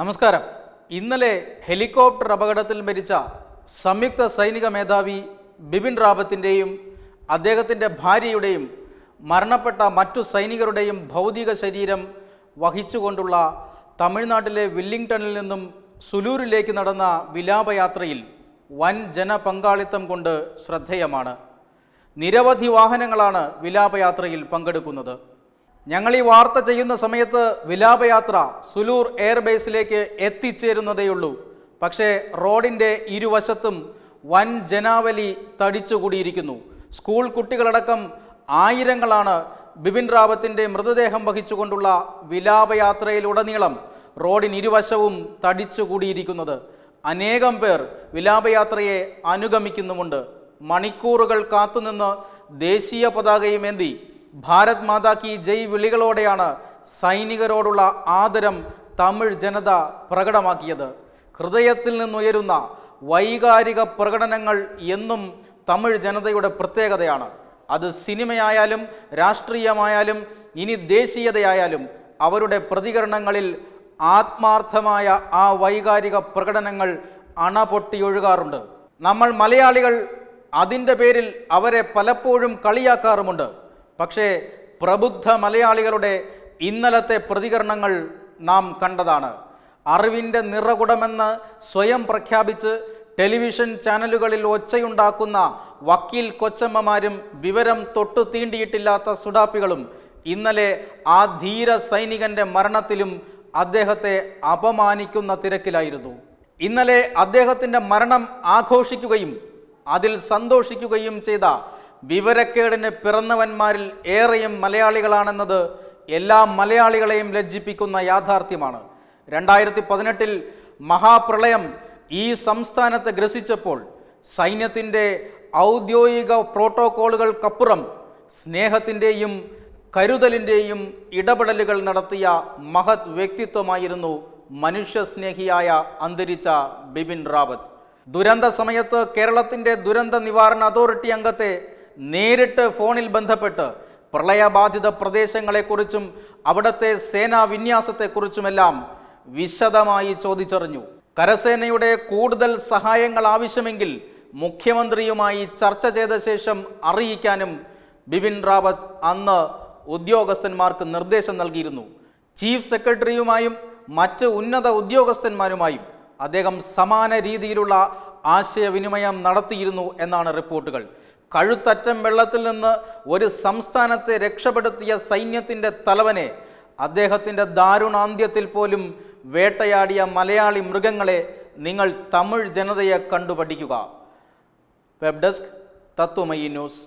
നമസ്കാരം ഇന്നലെ ഹെലികോപ്റ്റർ അപകടത്തിൽ മരിച്ച സംയുക്ത സൈനിക മേധാവി ബിപിൻ റാവത്തിൻ്റെയും അദ്ദേഹത്തിൻ്റെ ഭാര്യയുടെയും മരണപ്പെട്ട മറ്റു സൈനികരുടെയും ഭൗതിക ശരീരം വഹിച്ചുകൊണ്ടുള്ള തമിഴ്നാട്ടിലെ വില്ലിംഗ്ടണിൽ നിന്നും സുലൂരിലേക്ക് നടന്ന വിലാപയാത്രയിൽ വൻ ജനപങ്കാളിത്തം കൊണ്ട് ശ്രദ്ധേയമാണ് നിരവധി വാഹനങ്ങളാണ് വിലാപയാത്രയിൽ പങ്കെടുക്കുന്നത് ഞങ്ങൾ ഈ വാർത്ത ചെയ്യുന്ന സമയത്ത് വിലാപയാത്ര സുലൂർ എയർബേസിലേക്ക് എത്തിച്ചേരുന്നതേയുള്ളൂ പക്ഷേ റോഡിൻ്റെ ഇരുവശത്തും വൻ ജനാവലി തടിച്ചുകൂടിയിരിക്കുന്നു സ്കൂൾ കുട്ടികളടക്കം ആയിരങ്ങളാണ് ബിപിൻ റാവത്തിൻ്റെ മൃതദേഹം വഹിച്ചുകൊണ്ടുള്ള വിലാപയാത്രയിലുടനീളം റോഡിനിരുവശവും തടിച്ചുകൂടിയിരിക്കുന്നത് അനേകം പേർ വിലാപയാത്രയെ അനുഗമിക്കുന്നുമുണ്ട് മണിക്കൂറുകൾ കാത്തുനിന്ന് ദേശീയ പതാകയുമേന്തി ഭാരത് മാതാ കി ജയ് വിളികളോടെയാണ് സൈനികരോടുള്ള ആദരം തമിഴ് ജനത പ്രകടമാക്കിയത് ഹൃദയത്തിൽ നിന്നുയരുന്ന വൈകാരിക പ്രകടനങ്ങൾ എന്നും തമിഴ് ജനതയുടെ പ്രത്യേകതയാണ് അത് സിനിമയായാലും രാഷ്ട്രീയമായാലും ഇനി ദേശീയതയായാലും അവരുടെ പ്രതികരണങ്ങളിൽ ആത്മാർത്ഥമായ ആ വൈകാരിക പ്രകടനങ്ങൾ അണപൊട്ടിയൊഴുകാറുണ്ട് നമ്മൾ മലയാളികൾ അതിൻ്റെ പേരിൽ അവരെ പലപ്പോഴും കളിയാക്കാറുമുണ്ട് പക്ഷേ പ്രബുദ്ധ മലയാളികളുടെ ഇന്നലത്തെ പ്രതികരണങ്ങൾ നാം കണ്ടതാണ് അറിവിൻ്റെ നിറകുടമെന്ന് സ്വയം പ്രഖ്യാപിച്ച് ടെലിവിഷൻ ചാനലുകളിൽ ഒച്ചയുണ്ടാക്കുന്ന വക്കീൽ കൊച്ചമ്മമാരും വിവരം തൊട്ടു തീണ്ടിയിട്ടില്ലാത്ത സുഡാപ്പികളും ഇന്നലെ ആ ധീര സൈനികൻ്റെ മരണത്തിലും അദ്ദേഹത്തെ അപമാനിക്കുന്ന തിരക്കിലായിരുന്നു ഇന്നലെ അദ്ദേഹത്തിൻ്റെ മരണം ആഘോഷിക്കുകയും അതിൽ സന്തോഷിക്കുകയും ചെയ്ത വിവരക്കേടിന് പിറന്നവന്മാരിൽ ഏറെയും മലയാളികളാണെന്നത് എല്ലാ മലയാളികളെയും ലജ്ജിപ്പിക്കുന്ന യാഥാർത്ഥ്യമാണ് രണ്ടായിരത്തി പതിനെട്ടിൽ മഹാപ്രളയം ഈ സംസ്ഥാനത്ത് ഗ്രസിച്ചപ്പോൾ സൈന്യത്തിൻ്റെ ഔദ്യോഗിക പ്രോട്ടോക്കോളുകൾക്കപ്പുറം സ്നേഹത്തിൻ്റെയും കരുതലിൻ്റെയും ഇടപെടലുകൾ നടത്തിയ മഹത് വ്യക്തിത്വമായിരുന്നു മനുഷ്യസ്നേഹിയായ അന്തരിച്ച ബിപിൻ റാവത്ത് ദുരന്ത സമയത്ത് കേരളത്തിൻ്റെ ദുരന്ത നിവാരണ അതോറിറ്റി അംഗത്തെ നേരിട്ട് ഫോണിൽ ബന്ധപ്പെട്ട് പ്രളയബാധിത പ്രദേശങ്ങളെക്കുറിച്ചും അവിടത്തെ സേനാ വിന്യാസത്തെക്കുറിച്ചുമെല്ലാം വിശദമായി ചോദിച്ചറിഞ്ഞു കരസേനയുടെ കൂടുതൽ സഹായങ്ങൾ ആവശ്യമെങ്കിൽ മുഖ്യമന്ത്രിയുമായി ചർച്ച ചെയ്ത ശേഷം അറിയിക്കാനും ബിപിൻ റാവത്ത് അന്ന് ഉദ്യോഗസ്ഥന്മാർക്ക് നിർദ്ദേശം നൽകിയിരുന്നു ചീഫ് സെക്രട്ടറിയുമായും മറ്റ് ഉന്നത ഉദ്യോഗസ്ഥന്മാരുമായും അദ്ദേഹം സമാന രീതിയിലുള്ള ആശയവിനിമയം നടത്തിയിരുന്നു എന്നാണ് റിപ്പോർട്ടുകൾ കഴുത്തറ്റം വെള്ളത്തിൽ നിന്ന് ഒരു സംസ്ഥാനത്തെ രക്ഷപ്പെടുത്തിയ സൈന്യത്തിൻ്റെ തലവനെ അദ്ദേഹത്തിൻ്റെ ദാരുണാന്ത്യത്തിൽ പോലും വേട്ടയാടിയ മലയാളി മൃഗങ്ങളെ നിങ്ങൾ തമിഴ് ജനതയെ കണ്ടുപഠിക്കുക വെബ് ഡെസ്ക് തത്വമയി ന്യൂസ്